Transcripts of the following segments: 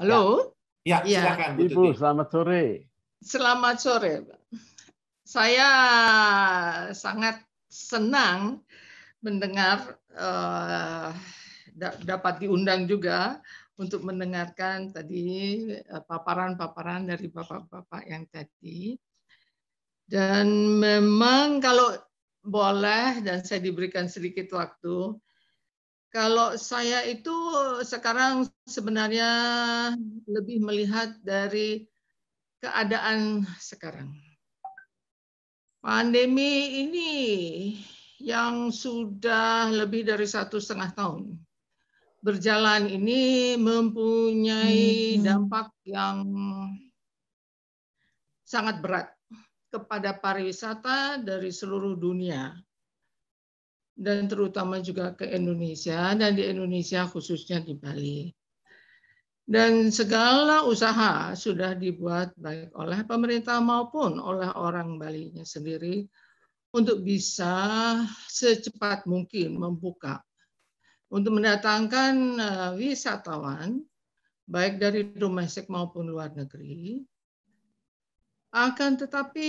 Halo? Ya, ya, ya. Ibu, selamat sore. Selamat sore. Saya sangat senang mendengar uh, dapat diundang juga untuk mendengarkan tadi eh, paparan-paparan dari bapak-bapak yang tadi. Dan memang kalau boleh dan saya diberikan sedikit waktu, kalau saya itu sekarang sebenarnya lebih melihat dari keadaan sekarang. Pandemi ini yang sudah lebih dari satu setengah tahun berjalan ini mempunyai hmm. dampak yang sangat berat kepada pariwisata dari seluruh dunia dan terutama juga ke Indonesia dan di Indonesia khususnya di Bali. Dan segala usaha sudah dibuat baik oleh pemerintah maupun oleh orang Bali nya sendiri untuk bisa secepat mungkin membuka untuk mendatangkan eh, wisatawan baik dari domestik maupun luar negeri akan tetapi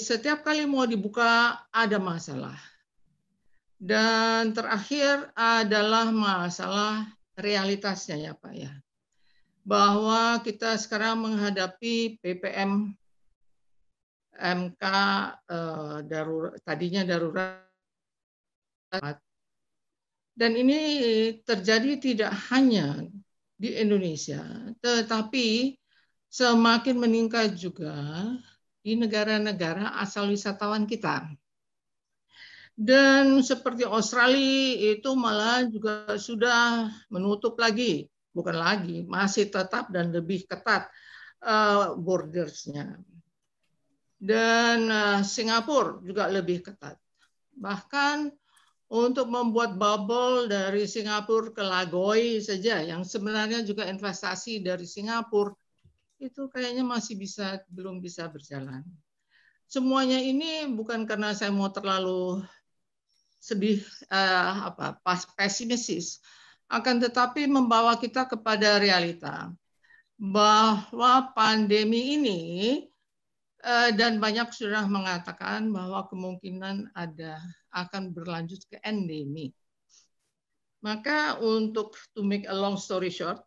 setiap kali mau dibuka ada masalah. Dan terakhir adalah masalah realitasnya ya Pak ya. Bahwa kita sekarang menghadapi PPM MK eh, darurat, tadinya darurat. Dan ini terjadi tidak hanya di Indonesia, tetapi semakin meningkat juga di negara-negara asal wisatawan kita dan seperti Australia itu malah juga sudah menutup lagi, bukan lagi, masih tetap dan lebih ketat uh, bordersnya. Dan eh, Singapura juga lebih ketat. Bahkan untuk membuat bubble dari Singapura ke Lagoi saja, yang sebenarnya juga investasi dari Singapura, itu kayaknya masih bisa belum bisa berjalan. Semuanya ini bukan karena saya mau terlalu sedih uh, apa pesimisis akan tetapi membawa kita kepada realita bahwa pandemi ini uh, dan banyak sudah mengatakan bahwa kemungkinan ada akan berlanjut ke endemi. Maka untuk to make a long story short,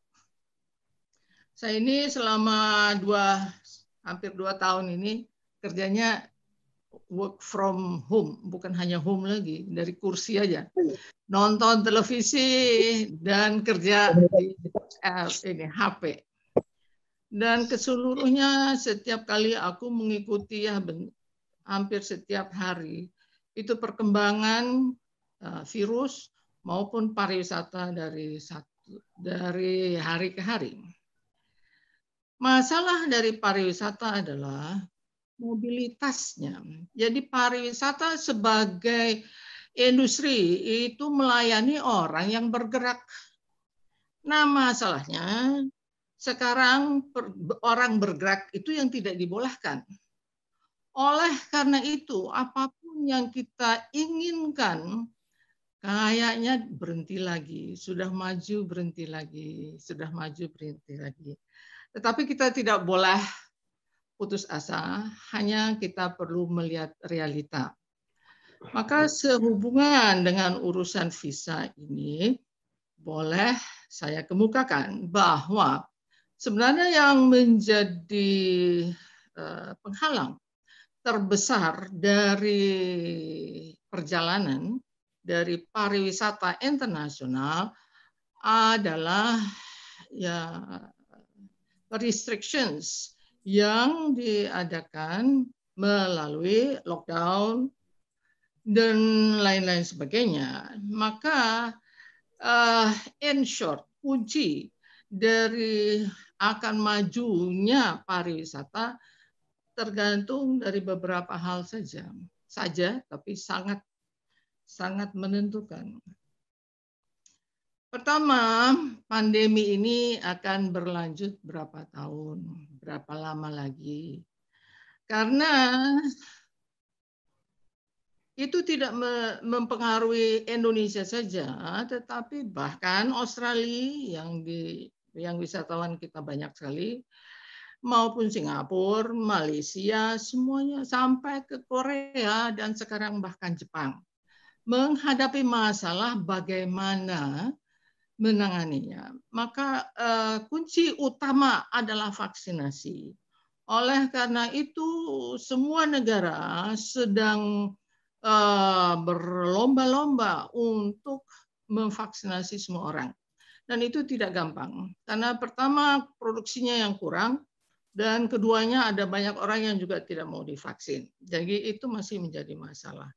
saya ini selama dua hampir dua tahun ini kerjanya work from home, bukan hanya home lagi, dari kursi aja. Hmm. Nonton televisi dan kerja di eh, ini HP. Dan keseluruhnya setiap kali aku mengikuti ya ben, hampir setiap hari itu perkembangan uh, virus maupun pariwisata dari satu dari hari ke hari. Masalah dari pariwisata adalah mobilitasnya. Jadi pariwisata sebagai industri itu melayani orang yang bergerak. Nah masalahnya sekarang orang bergerak itu yang tidak dibolehkan. Oleh karena itu apapun yang kita inginkan kayaknya berhenti lagi, sudah maju berhenti lagi, sudah maju berhenti lagi. Tetapi kita tidak boleh putus asa, hanya kita perlu melihat realita. Maka sehubungan dengan urusan visa ini, boleh saya kemukakan bahwa sebenarnya yang menjadi eh, penghalang terbesar dari perjalanan dari pariwisata internasional adalah ya restrictions yang diadakan melalui lockdown dan lain-lain sebagainya, maka uh, in short kunci dari akan majunya pariwisata tergantung dari beberapa hal saja saja tapi sangat sangat menentukan. Pertama, pandemi ini akan berlanjut berapa tahun? berapa lama lagi. Karena itu tidak mempengaruhi Indonesia saja, tetapi bahkan Australia yang di yang wisatawan kita banyak sekali maupun Singapura, Malaysia, semuanya sampai ke Korea dan sekarang bahkan Jepang menghadapi masalah bagaimana menanganinya. Maka eh, kunci utama adalah vaksinasi. Oleh karena itu, semua negara sedang eh, berlomba-lomba untuk memvaksinasi semua orang. Dan itu tidak gampang. Karena pertama, produksinya yang kurang, dan keduanya ada banyak orang yang juga tidak mau divaksin. Jadi itu masih menjadi masalah.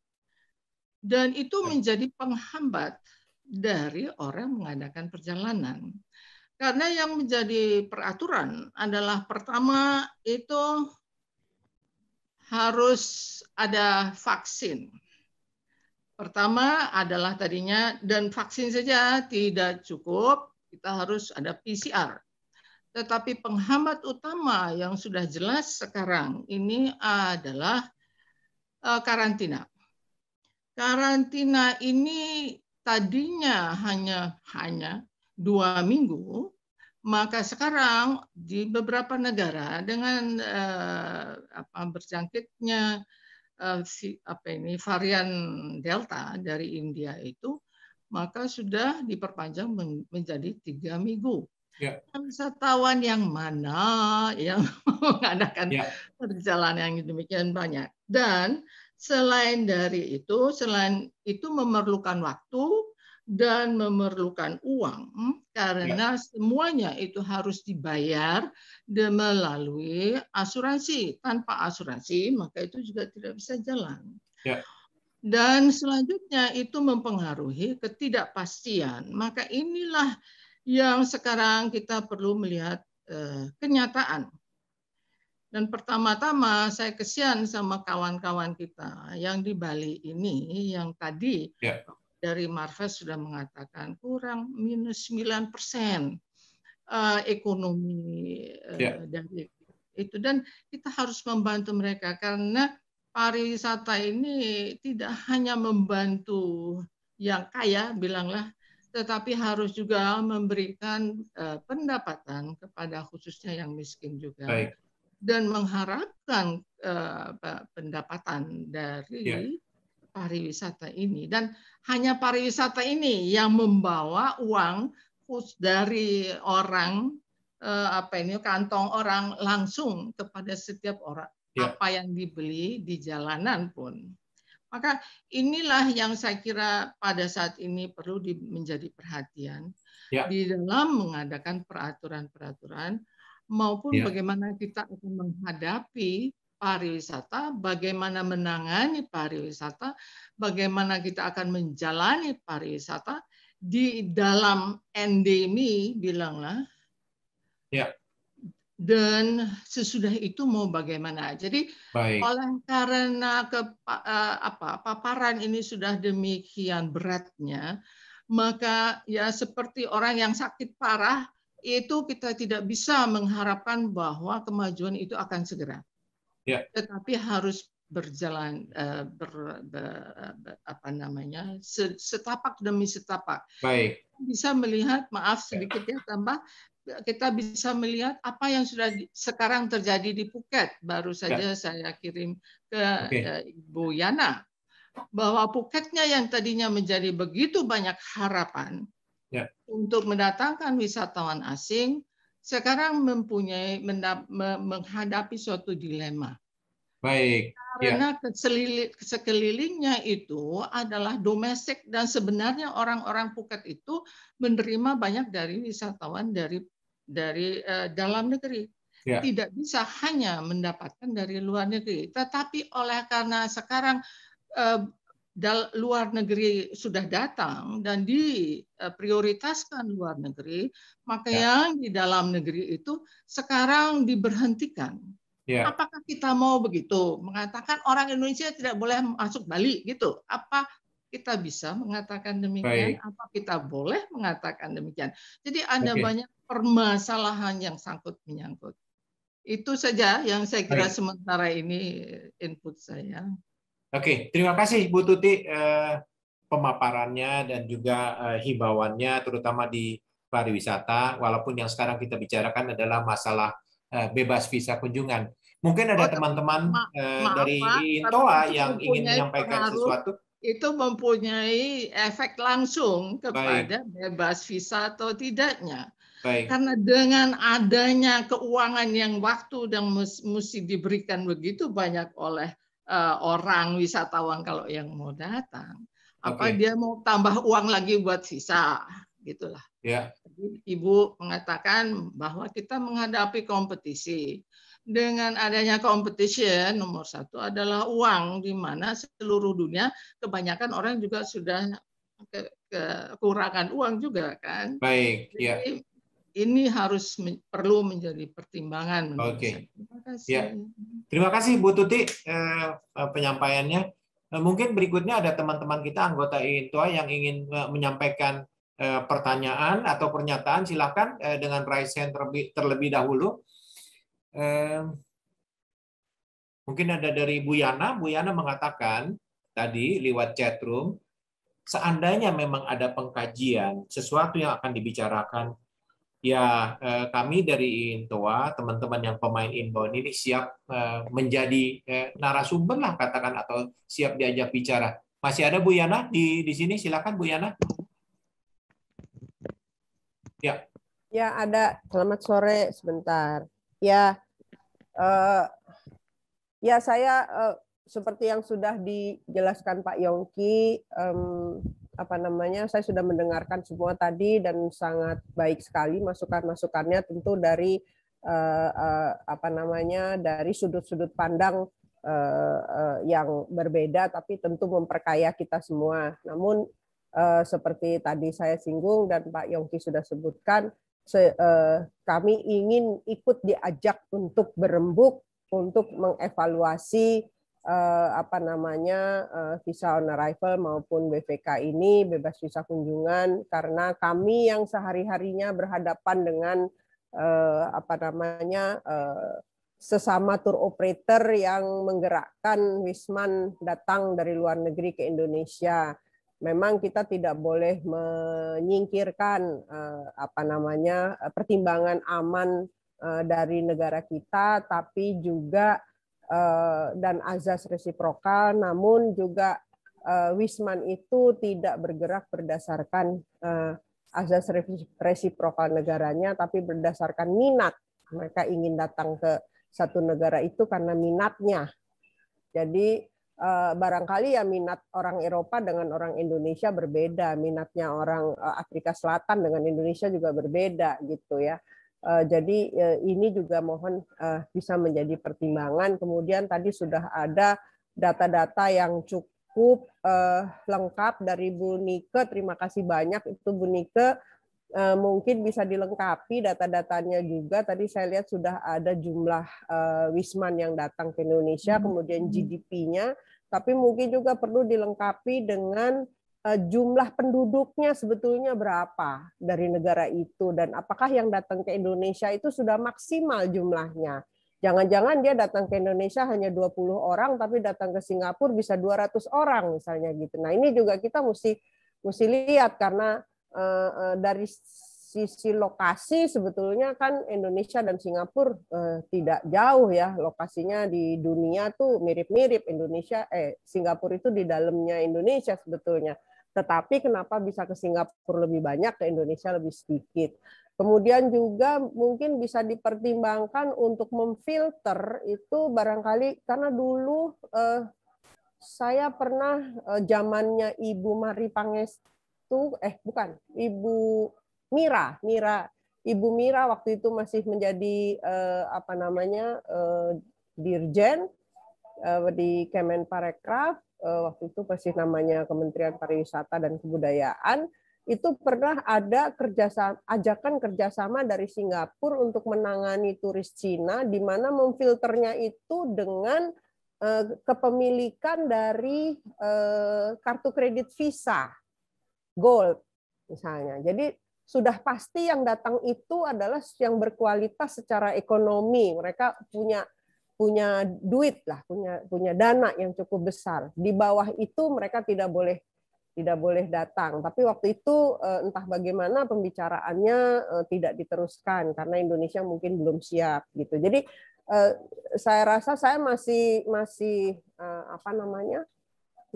Dan itu ya. menjadi penghambat dari orang mengadakan perjalanan. Karena yang menjadi peraturan adalah pertama itu harus ada vaksin. Pertama adalah tadinya dan vaksin saja tidak cukup, kita harus ada PCR. Tetapi penghambat utama yang sudah jelas sekarang ini adalah eh, karantina. Karantina ini tadinya hanya hanya dua minggu, maka sekarang di beberapa negara dengan uh, apa berjangkitnya uh, si, apa ini varian delta dari India itu, maka sudah diperpanjang men menjadi tiga minggu. Ya. Nah, wisatawan yang mana yang mengadakan ya. perjalanan yang demikian banyak dan Selain dari itu, selain itu memerlukan waktu dan memerlukan uang karena ya. semuanya itu harus dibayar melalui asuransi. Tanpa asuransi maka itu juga tidak bisa jalan. Ya. Dan selanjutnya itu mempengaruhi ketidakpastian. Maka inilah yang sekarang kita perlu melihat eh, kenyataan dan pertama-tama saya kesian sama kawan-kawan kita yang di Bali ini yang tadi ya. dari Marves sudah mengatakan kurang minus 9 persen eh, ekonomi eh, ya. dari itu dan kita harus membantu mereka karena pariwisata ini tidak hanya membantu yang kaya bilanglah tetapi harus juga memberikan eh, pendapatan kepada khususnya yang miskin juga. Baik dan mengharapkan uh, pendapatan dari yeah. pariwisata ini dan hanya pariwisata ini yang membawa uang dari orang uh, apa ini kantong orang langsung kepada setiap orang yeah. apa yang dibeli di jalanan pun maka inilah yang saya kira pada saat ini perlu di, menjadi perhatian yeah. di dalam mengadakan peraturan-peraturan maupun ya. bagaimana kita akan menghadapi pariwisata, bagaimana menangani pariwisata, bagaimana kita akan menjalani pariwisata di dalam endemi bilanglah. Ya. Dan sesudah itu mau bagaimana? Jadi Baik. oleh karena ke, eh, apa paparan ini sudah demikian beratnya, maka ya seperti orang yang sakit parah itu kita tidak bisa mengharapkan bahwa kemajuan itu akan segera. Ya. Tetapi harus berjalan eh, ber, ber, ber, apa namanya setapak demi setapak. Baik. Bisa melihat maaf ya. sedikit ya tambah kita bisa melihat apa yang sudah di, sekarang terjadi di Phuket. Baru ya. saja ya. saya kirim ke okay. Eh, Ibu Yana bahwa Phuketnya yang tadinya menjadi begitu banyak harapan yeah. untuk mendatangkan wisatawan asing sekarang mempunyai menghadapi suatu dilema. Baik. Karena yeah. Ya. sekelilingnya itu adalah domestik dan sebenarnya orang-orang Phuket itu menerima banyak dari wisatawan dari dari uh, dalam negeri. Yeah. Tidak bisa hanya mendapatkan dari luar negeri. Tetapi oleh karena sekarang uh, luar negeri sudah datang dan diprioritaskan luar negeri, maka ya. yang di dalam negeri itu sekarang diberhentikan. Ya. Apakah kita mau begitu mengatakan orang Indonesia tidak boleh masuk Bali gitu? Apa kita bisa mengatakan demikian? Baik. Apa kita boleh mengatakan demikian? Jadi ada okay. banyak permasalahan yang sangkut menyangkut. Itu saja yang saya kira Baik. sementara ini input saya. Oke, terima kasih Bu Tuti eh, pemaparannya dan juga eh, himbauannya terutama di pariwisata walaupun yang sekarang kita bicarakan adalah masalah eh, bebas visa kunjungan. Mungkin ada oh, teman-teman oh, eh, dari Intoa yang ingin menyampaikan sesuatu. Itu mempunyai efek langsung kepada Baik. bebas visa atau tidaknya. Baik. Karena dengan adanya keuangan yang waktu dan mesti diberikan begitu banyak oleh uh, orang wisatawan kalau yang mau datang okay. apa dia mau tambah uang lagi buat sisa, gitulah yeah. ibu mengatakan bahwa kita menghadapi kompetisi dengan adanya kompetisi, nomor satu adalah uang di mana seluruh dunia kebanyakan orang juga sudah ke, kekurangan uang juga kan. Baik, ya ini harus men perlu menjadi pertimbangan. Oke. Okay. Terima kasih. Ya. Terima kasih Bu Tuti eh, eh, penyampaiannya. Eh, mungkin berikutnya ada teman-teman kita anggota Intua yang ingin eh, menyampaikan eh, pertanyaan atau pernyataan silahkan eh, dengan raise hand terlebih, terlebih dahulu. Eh, mungkin ada dari Bu Yana. Bu Yana mengatakan tadi lewat chat room seandainya memang ada pengkajian sesuatu yang akan dibicarakan ya eh, kami dari Intoa, teman-teman yang pemain inbound ini siap eh, menjadi eh, narasumber lah katakan atau siap diajak bicara. Masih ada Bu Yana di di sini silakan Bu Yana. Ya. Ya, ada. Selamat sore sebentar. Ya. Uh, ya saya uh, seperti yang sudah dijelaskan Pak Yongki um, apa namanya saya sudah mendengarkan semua tadi dan sangat baik sekali masukan-masukannya tentu dari eh, eh, apa namanya dari sudut-sudut pandang eh, eh, yang berbeda tapi tentu memperkaya kita semua. Namun eh, seperti tadi saya singgung dan Pak Yongki sudah sebutkan se, eh, kami ingin ikut diajak untuk berembuk untuk mengevaluasi eh, apa namanya eh, visa on arrival maupun BVK ini bebas visa kunjungan karena kami yang sehari-harinya berhadapan dengan eh, apa namanya eh, sesama tour operator yang menggerakkan wisman datang dari luar negeri ke Indonesia. Memang kita tidak boleh menyingkirkan eh, apa namanya pertimbangan aman eh, dari negara kita, tapi juga Eh, dan azas resiprokal, namun juga eh, Wisman itu tidak bergerak berdasarkan eh, azas resiprokal negaranya, tapi berdasarkan minat. Mereka ingin datang ke satu negara itu karena minatnya. Jadi barangkali ya minat orang Eropa dengan orang Indonesia berbeda, minatnya orang Afrika Selatan dengan Indonesia juga berbeda gitu ya. Eh, jadi eh, ini juga mohon eh, bisa menjadi pertimbangan. Kemudian tadi sudah ada data-data yang cukup lengkap dari Bu Nike. Terima kasih banyak itu Bu Nike. Mungkin bisa dilengkapi data-datanya juga. Tadi saya lihat sudah ada jumlah wisman yang datang ke Indonesia, hmm. kemudian GDP-nya. Tapi mungkin juga perlu dilengkapi dengan Eh, jumlah penduduknya sebetulnya berapa dari negara itu dan apakah yang datang ke Indonesia itu sudah maksimal jumlahnya. Jangan-jangan dia datang ke Indonesia hanya 20 orang tapi datang ke Singapura bisa 200 orang misalnya gitu. Nah, ini juga kita mesti mesti lihat karena eh, eh, dari sisi lokasi sebetulnya kan Indonesia dan Singapura tidak jauh ya. Lokasinya di dunia tuh mirip-mirip Indonesia eh Singapura itu di dalamnya Indonesia sebetulnya. Tetapi kenapa bisa ke Singapura lebih banyak, ke Indonesia lebih sedikit? Kemudian juga mungkin bisa dipertimbangkan untuk memfilter itu barangkali karena dulu eh, saya pernah eh, zamannya Ibu Mari Pangestu eh bukan Ibu Mira Mira Ibu Mira waktu itu masih menjadi eh, apa namanya eh, dirjen eh, di Kemenparekraf Eh, waktu itu masih namanya Kementerian Pariwisata dan Kebudayaan itu pernah ada kerjasama, ajakan kerjasama dari Singapura untuk menangani turis Cina, di mana memfilternya itu dengan eh, kepemilikan dari eh, kartu kredit Visa Gold misalnya. Jadi sudah pasti yang datang itu adalah yang berkualitas secara ekonomi. Mereka punya punya duit lah, punya punya dana yang cukup besar. Di bawah itu mereka tidak boleh tidak boleh datang. Tapi waktu itu eh, entah bagaimana pembicaraannya eh, tidak diteruskan karena Indonesia mungkin belum siap gitu. Jadi eh, saya rasa saya masih masih apa namanya?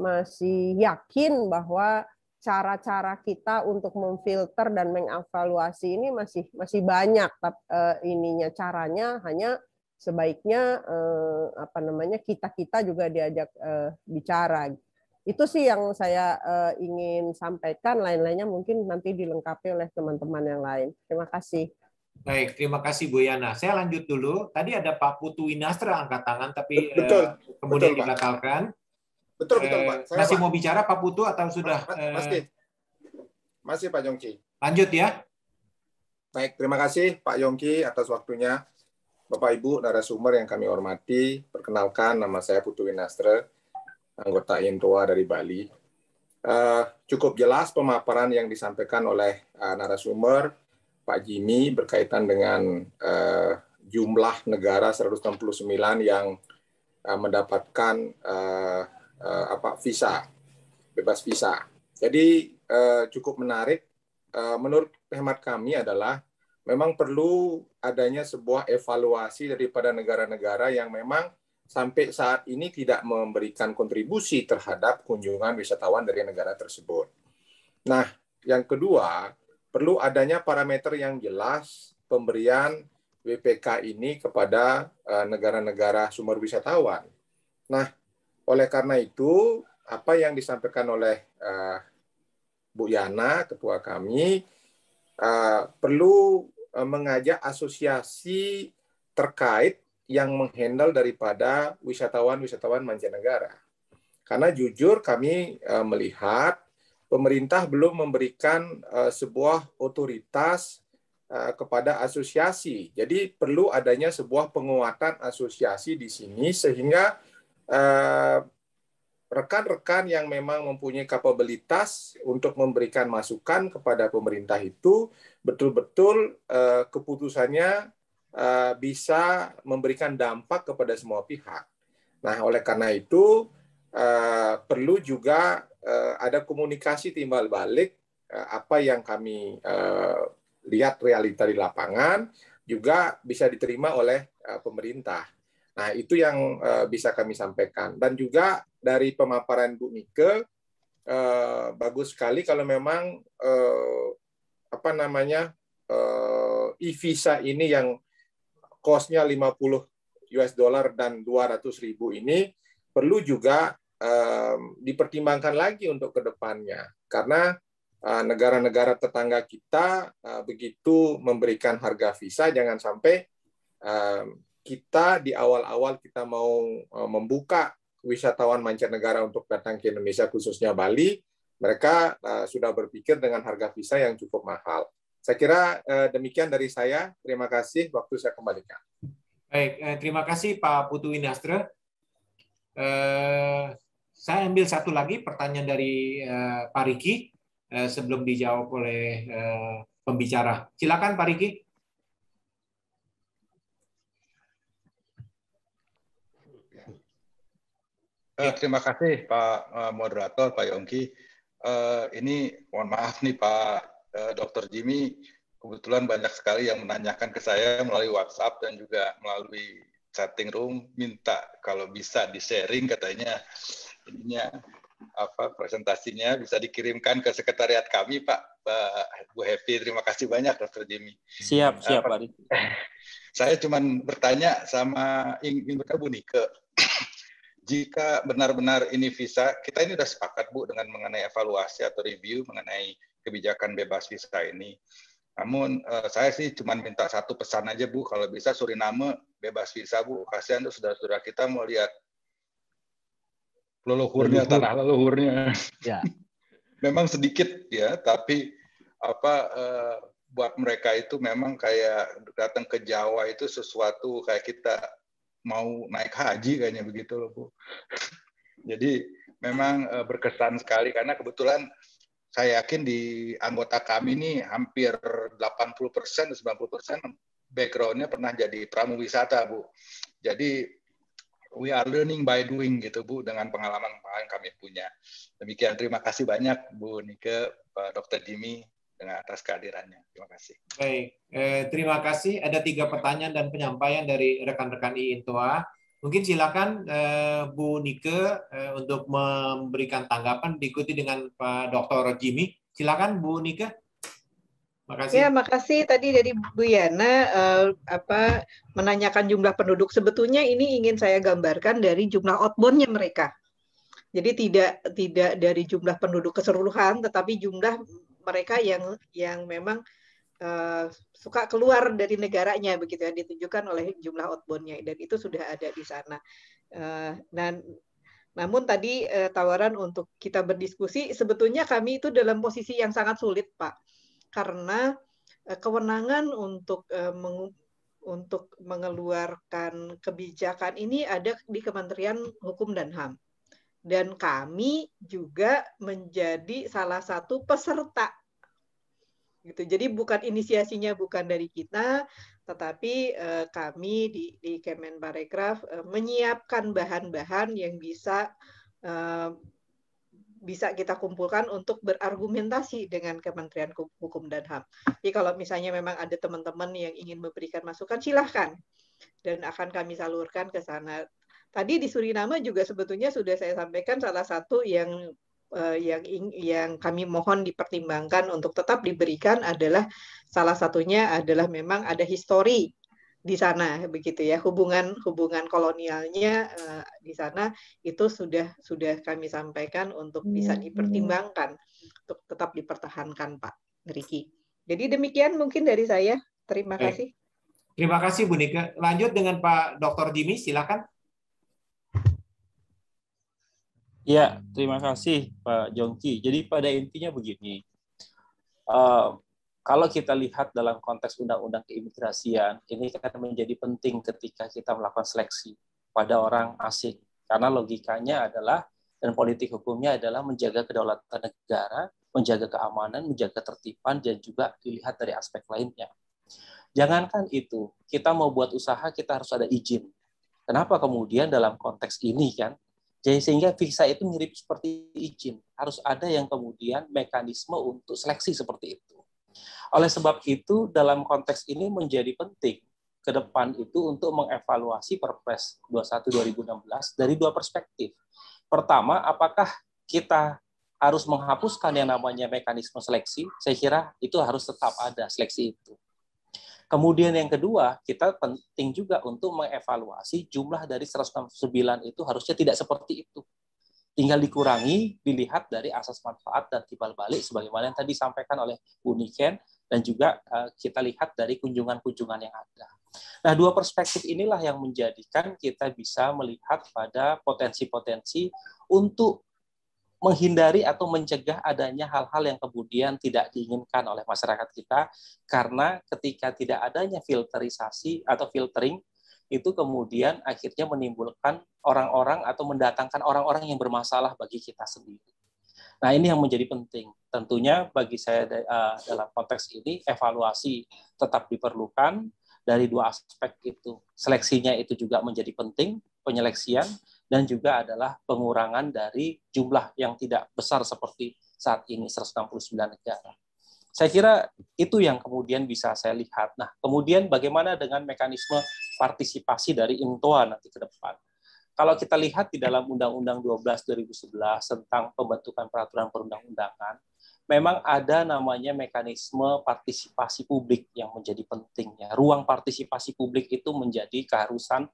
masih yakin bahwa cara-cara kita untuk memfilter dan mengevaluasi ini masih masih banyak tapi ininya caranya hanya sebaiknya eh, apa namanya kita kita juga diajak eh, bicara itu sih yang saya eh, ingin sampaikan lain-lainnya mungkin nanti dilengkapi oleh teman-teman yang lain terima kasih baik terima kasih Bu Yana saya lanjut dulu tadi ada Pak Putu Winastra angkat tangan tapi betul, eh, kemudian betul, dibatalkan betul betul eh, Pak saya, masih Pak. mau bicara Pak Putu atau sudah Mas, eh, masih masih Pak Yongki lanjut ya baik terima kasih Pak Yongki atas waktunya Bapak Ibu narasumber yang kami hormati, perkenalkan nama saya Putu Winastre, anggota Intoa dari Bali. Uh, cukup jelas pemaparan yang disampaikan oleh uh, narasumber Pak Jimmy berkaitan dengan uh, jumlah negara 169 yang uh, mendapatkan uh, uh, apa visa bebas visa. Jadi uh, cukup menarik uh, menurut hemat kami adalah memang perlu adanya sebuah evaluasi daripada negara-negara yang memang sampai saat ini tidak memberikan kontribusi terhadap kunjungan wisatawan dari negara tersebut. Nah, yang kedua, perlu adanya parameter yang jelas pemberian WPK ini kepada eh, negara-negara sumber wisatawan. Nah, oleh karena itu, apa yang disampaikan oleh eh, Bu Yana, ketua kami, Eh, perlu eh, mengajak asosiasi terkait yang menghandle daripada wisatawan-wisatawan mancanegara. Karena jujur kami eh, melihat pemerintah belum memberikan sebuah otoritas kepada asosiasi. Jadi perlu adanya sebuah penguatan asosiasi di sini sehingga rekan-rekan yang memang mempunyai kapabilitas untuk memberikan masukan kepada pemerintah itu betul-betul eh, keputusannya eh, bisa memberikan dampak kepada semua pihak. Nah, oleh karena itu eh, perlu juga eh, ada komunikasi timbal balik eh, apa yang kami eh, lihat realita di lapangan juga bisa diterima oleh eh, pemerintah. Nah, itu yang uh, bisa kami sampaikan. Dan juga dari pemaparan Bu Mika eh, bagus sekali kalau memang eh, apa namanya eh, e-visa ini yang kosnya 50 US dollar dan 200 ribu ini perlu juga eh, dipertimbangkan lagi untuk kedepannya karena eh, negara-negara eh, tetangga kita eh, begitu memberikan harga visa jangan sampai eh, kita di awal-awal kita mau eh, membuka wisatawan mancanegara untuk datang ke Indonesia khususnya Bali, mereka eh, sudah berpikir dengan harga visa yang cukup mahal. Saya kira eh, demikian dari saya. Terima kasih. Waktu saya kembalikan. Baik, eh, terima kasih Pak Putu Winastra. saya ambil satu lagi pertanyaan dari Pak Riki sebelum dijawab oleh pembicara. Silakan Pak Riki. Ya, terima kasih Pak eh, Moderator, Pak Yongki. Uh, ini mohon maaf nih Pak uh, Dr. Jimmy, kebetulan banyak sekali yang menanyakan ke saya melalui WhatsApp dan juga melalui chatting room minta kalau bisa di-sharing katanya ininya apa presentasinya bisa dikirimkan ke sekretariat kami Pak Bu Happy terima kasih banyak Dr. Jimmy siap siap Pak saya cuma bertanya sama ingin bertemu nih ke jika benar-benar ini visa, kita ini sudah sepakat Bu dengan mengenai evaluasi atau review mengenai kebijakan bebas visa ini. Namun uh, saya sih cuma minta satu pesan aja Bu, kalau bisa Suriname bebas visa Bu. Kasihan tuh sudah saudara kita mau lihat leluhurnya Leluhur. tanah leluhurnya. Ya. memang sedikit ya, tapi apa uh, buat mereka itu memang kayak datang ke Jawa itu sesuatu kayak kita mau naik haji kayaknya begitu loh Bu. Jadi memang eh, berkesan sekali karena kebetulan saya yakin di anggota kami ini hampir 80 persen, 90 persen backgroundnya pernah jadi pramu wisata, Bu. Jadi we are learning by doing gitu, Bu, dengan pengalaman pengalaman kami punya. Demikian terima kasih banyak, Bu Nike, Pak Dr. Jimmy, dengan atas kehadirannya. Terima kasih. Baik, eh, terima kasih. Ada tiga pertanyaan dan penyampaian dari rekan-rekan IINTOA. Mungkin silakan eh, Bu Nike eh, untuk memberikan tanggapan diikuti dengan Pak Dr. Jimmy. Silakan Bu Nike. Makasih. Ya, makasih tadi dari Bu Yana uh, apa menanyakan jumlah penduduk. Sebetulnya ini ingin saya gambarkan dari jumlah outbound-nya mereka. Jadi tidak tidak dari jumlah penduduk keseluruhan, tetapi jumlah mereka yang yang memang uh, suka keluar dari negaranya begitu ya ditunjukkan oleh jumlah outboundnya dan itu sudah ada di sana. Uh, dan namun tadi uh, tawaran untuk kita berdiskusi sebetulnya kami itu dalam posisi yang sangat sulit Pak karena uh, kewenangan untuk uh, meng untuk mengeluarkan kebijakan ini ada di Kementerian Hukum dan HAM dan kami juga menjadi salah satu peserta gitu jadi bukan inisiasinya bukan dari kita tetapi eh, kami di, di Kemenparekraf eh, menyiapkan bahan-bahan yang bisa eh, bisa kita kumpulkan untuk berargumentasi dengan Kementerian Hukum dan HAM. Jadi kalau misalnya memang ada teman-teman yang ingin memberikan masukan silahkan dan akan kami salurkan ke sana Tadi di Suriname juga sebetulnya sudah saya sampaikan salah satu yang eh, yang yang kami mohon dipertimbangkan untuk tetap diberikan adalah salah satunya adalah memang ada histori di sana begitu ya hubungan hubungan kolonialnya uh, di sana itu sudah sudah kami sampaikan untuk bisa hmm, hmm. dipertimbangkan untuk tetap dipertahankan Pak Riki. Jadi demikian mungkin dari saya. Terima kasih. Terima kasih Bu Nika. Lanjut dengan Pak Dr. Jimmy silakan. Ya, terima kasih Pak Jongki. Jadi pada intinya begini, uh, kalau kita lihat dalam konteks undang-undang keimigrasian, ini kan menjadi penting ketika kita melakukan seleksi pada orang asing. Karena logikanya adalah, dan politik hukumnya adalah menjaga kedaulatan negara, menjaga keamanan, menjaga tertiban, dan juga dilihat dari aspek lainnya. Jangankan itu, kita mau buat usaha, kita harus ada izin. Kenapa kemudian dalam konteks ini kan, jadi sehingga visa itu mirip seperti izin. Harus ada yang kemudian mekanisme untuk seleksi seperti itu. Oleh sebab itu dalam konteks ini menjadi penting ke depan itu untuk mengevaluasi Perpres 21 2016 dari dua perspektif. Pertama, apakah kita harus menghapuskan yang namanya mekanisme seleksi? Saya kira itu harus tetap ada seleksi itu. Kemudian yang kedua, kita penting juga untuk mengevaluasi jumlah dari 169 itu harusnya tidak seperti itu. Tinggal dikurangi, dilihat dari asas manfaat dan timbal balik sebagaimana yang tadi disampaikan oleh Uniken dan juga eh, kita lihat dari kunjungan-kunjungan yang ada. Nah, dua perspektif inilah yang menjadikan kita bisa melihat pada potensi-potensi untuk menghindari atau mencegah adanya hal-hal yang kemudian tidak diinginkan oleh masyarakat kita karena ketika tidak adanya filterisasi atau filtering itu kemudian akhirnya menimbulkan orang-orang atau mendatangkan orang-orang yang bermasalah bagi kita sendiri. Nah, ini yang menjadi penting. Tentunya bagi saya eh, dalam konteks ini evaluasi tetap diperlukan dari dua aspek itu. Seleksinya itu juga menjadi penting, penyeleksian dan juga adalah pengurangan dari jumlah yang tidak besar seperti saat ini 169 negara. Saya kira itu yang kemudian bisa saya lihat. Nah, kemudian bagaimana dengan mekanisme partisipasi dari INTOA nanti ke depan? Kalau kita lihat di dalam Undang-Undang 12 2011 tentang pembentukan peraturan perundang-undangan, memang ada namanya mekanisme partisipasi publik yang menjadi pentingnya. Ruang partisipasi publik itu menjadi keharusan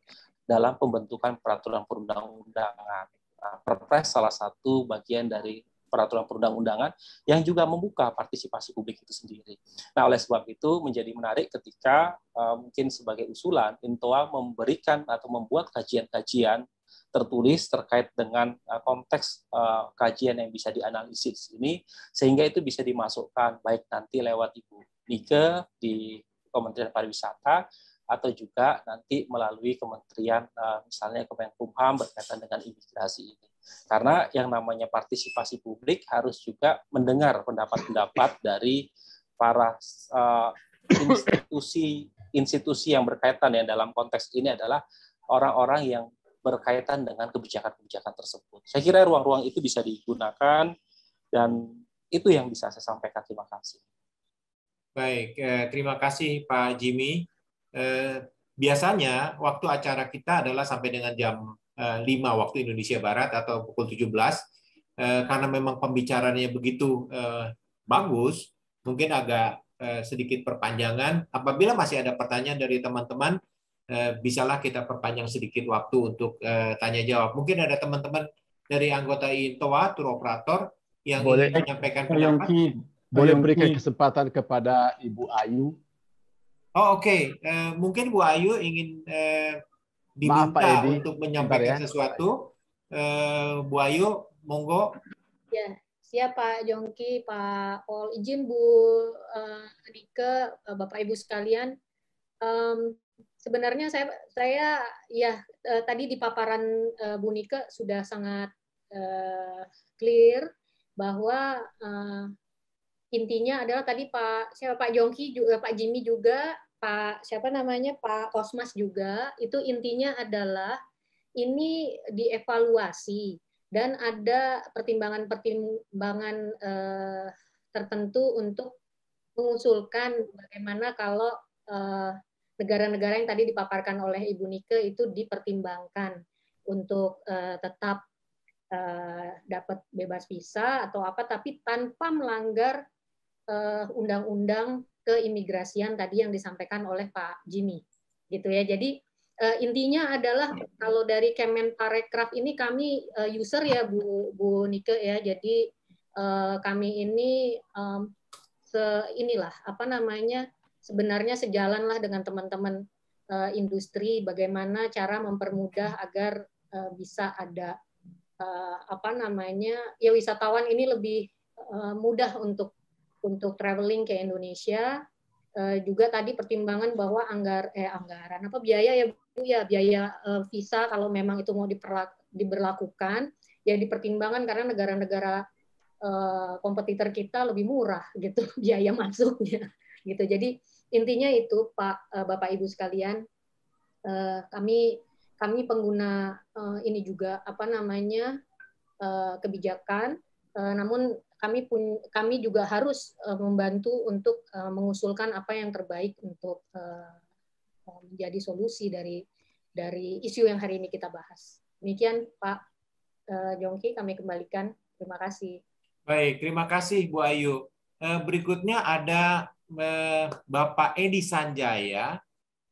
dalam pembentukan peraturan perundang-undangan. Nah, Perpres salah satu bagian dari peraturan perundang-undangan yang juga membuka partisipasi publik itu sendiri. Nah, oleh sebab itu menjadi menarik ketika uh, mungkin sebagai usulan Intoa memberikan atau membuat kajian-kajian tertulis terkait dengan uh, konteks uh, kajian yang bisa dianalisis ini sehingga itu bisa dimasukkan baik nanti lewat Ibu Nike di Kementerian Pariwisata atau juga nanti melalui kementerian eh, misalnya Kemenkumham berkaitan dengan imigrasi ini. Karena yang namanya partisipasi publik harus juga mendengar pendapat-pendapat dari para eh, institusi institusi yang berkaitan yang dalam konteks ini adalah orang-orang yang berkaitan dengan kebijakan-kebijakan tersebut. Saya kira ruang-ruang itu bisa digunakan dan itu yang bisa saya sampaikan. Terima kasih. Baik, eh, terima kasih Pak Jimmy. Eh, biasanya waktu acara kita adalah sampai dengan jam 5 eh, waktu Indonesia Barat atau pukul 17 eh, karena memang pembicaranya begitu bagus mungkin agak sedikit perpanjangan apabila masih ada pertanyaan dari teman-teman bisalah kita perpanjang sedikit waktu untuk tanya jawab mungkin ada teman-teman dari anggota INTOA tur operator yang boleh, ingin menyampaikan pendapat boleh berikan kesempatan kepada Ibu Ayu Oh oke, okay. uh, eh, mungkin Bu Ayu ingin uh, eh, diminta Maaf, Pak Edi. untuk menyampaikan ya. sesuatu. Uh, Bu Ayu, monggo. Ya, siap Pak Jongki, Pak Pol. Izin Bu uh, uh, Bapak Ibu sekalian. Um, sebenarnya saya saya ya uh, tadi di paparan uh, Bu Nike sudah sangat uh, clear bahwa uh, intinya adalah tadi Pak siapa Pak Jongki juga Pak Jimmy juga Pak siapa namanya Pak Kosmas juga itu intinya adalah ini dievaluasi dan ada pertimbangan-pertimbangan eh, tertentu untuk mengusulkan bagaimana kalau eh, negara-negara eh, yang tadi dipaparkan oleh Ibu Nike itu dipertimbangkan untuk eh, tetap eh, dapat bebas visa atau apa tapi tanpa melanggar eh, undang-undang keimigrasian tadi yang disampaikan oleh Pak Jimmy. Gitu ya. Jadi eh, intinya adalah kalau dari Kemenparekraf ini kami eh, user ya Bu Bu Nike ya. Jadi eh, kami ini se inilah apa namanya sebenarnya sejalan lah dengan teman-teman industri bagaimana cara mempermudah agar bisa ada apa namanya ya wisatawan ini lebih mudah untuk untuk traveling ke Indonesia eh, juga tadi pertimbangan bahwa anggar eh anggaran apa biaya ya Bu ya biaya eh, visa kalau memang itu mau diberlakukan ya dipertimbangkan karena negara-negara eh, kompetitor kita lebih murah gitu biaya masuknya gitu. Jadi intinya itu Pak Bapak Ibu sekalian kami kami pengguna ini juga apa namanya kebijakan Eh, namun kami pun kami juga harus eh, membantu untuk eh, mengusulkan apa yang terbaik untuk menjadi solusi dari dari isu yang hari ini kita bahas. Demikian Pak Jongki kami kembalikan. Terima kasih. Baik, terima kasih Bu Ayu. Berikutnya ada Bapak Edi Sanjaya.